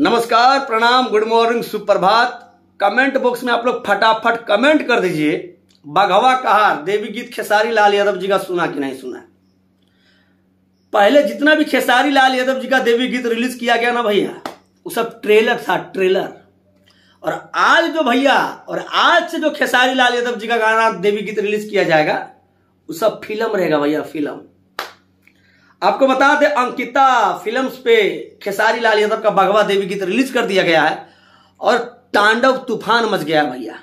नमस्कार प्रणाम good morning सुप्रभात कमेंट बॉक्स में आप लोग फटाफट कमेंट कर दीजिए बघवा कहार देवी गीत खेसारी लाल यादव जी का सुना कि नहीं सुना पहले जितना भी खेसारी लाल यादव जी का देवी गीत रिलीज किया गया ना भैया वो सब ट्रेलर था ट्रेलर और आज जो भैया और आज से जो खेसारी लाल यादव जी का गाना देवी गीत रिलीज किया जाएगा वो सब फिल्म रहेगा भैया फिल्म आपको बता दें अंकिता फिल्म्स पे खेसारी लाल यादव का भगवा देवी गीत रिलीज कर दिया गया है और तांडव तूफान मच गया भैया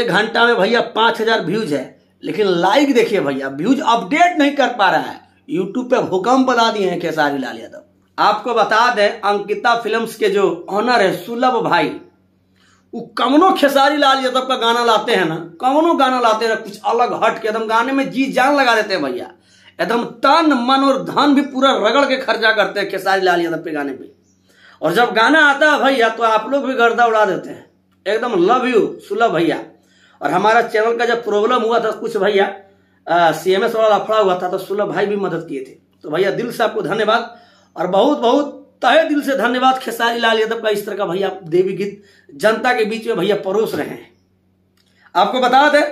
एक घंटा में भैया पांच हजार व्यूज है लेकिन लाइक देखिए भैया व्यूज अपडेट नहीं कर पा रहा है यूट्यूब पे भूकंप बना दिए हैं खेसारी लाल यादव आपको बता दें अंकिता फिल्म्स के जो ऑनर है सुलभ भाई वो कमनो खेसारी लाल यादव का गाना लाते हैं ना कमनो गाना लाते हैं कुछ अलग हट के एकदम गाने में जी जान लगा देते हैं भैया एकदम तन मन और धन भी पूरा रगड़ के खर्चा करते हैं खेसारी लाल यादव के गाने पे और जब गाना आता है भैया तो आप लोग भी गर्दा उड़ा देते हैं एकदम लव यू सुलभ भैया और हमारा चैनल का जब प्रॉब्लम हुआ था कुछ भैया सी एम एस वाला लफड़ा हुआ था तो सुलभ भाई भी मदद किए थे तो भैया दिल से आपको धन्यवाद और बहुत बहुत तहे दिल से धन्यवाद खेसारी लाल यादव का इस तरह का भैया देवी गीत जनता के बीच में भैया परोस रहे हैं आपको बता दें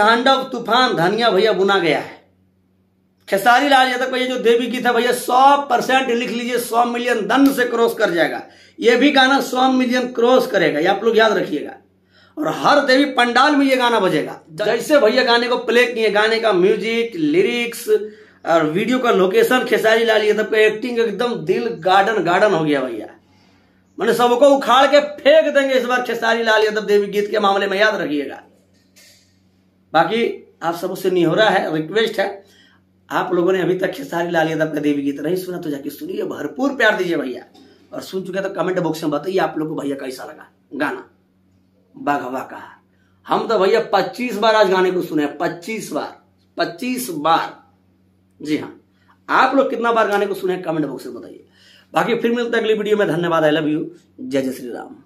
तांडव तूफान धनिया भैया बुना गया है खेसारी लाल यादव का ये जो देवी गीत है भैया सौ परसेंट लिख लीजिए सौ मिलियन दन से क्रॉस कर जाएगा ये भी गाना सौ मिलियन क्रॉस करेगा ये आप लोग याद रखिएगा और हर देवी पंडाल में ये गाना बजेगा जैसे भैया गाने को प्ले किए गाने का म्यूजिक लिरिक्स और वीडियो का लोकेशन खेसारी लाल यादव का एक्टिंग एकदम दिल गार्डन गार्डन हो गया भैया मैंने सबको उखाड़ के फेंक देंगे इस बार खेसारी लाल यादव देवी गीत के मामले में याद रखिएगा बाकी आप सबसे निहोरा है रिक्वेस्ट है आप लोगों ने अभी तक खेसारी लाल यादव का देवी गीत नहीं सुना तो जाके सुनिए भरपूर प्यार दीजिए भैया और सुन चुके तो कमेंट बॉक्स में बताइए आप लोग को भैया कैसा लगा गाना बाघवा का हम तो भैया पच्चीस बार आज गाने को सुने पच्चीस बार पच्चीस बार जी हाँ आप लोग कितना बार गाने को सुने कमेंट बॉक्स में बताइए बाकी फिर मिलते अगली वीडियो में धन्यवाद आई लव यू जय जय श्री राम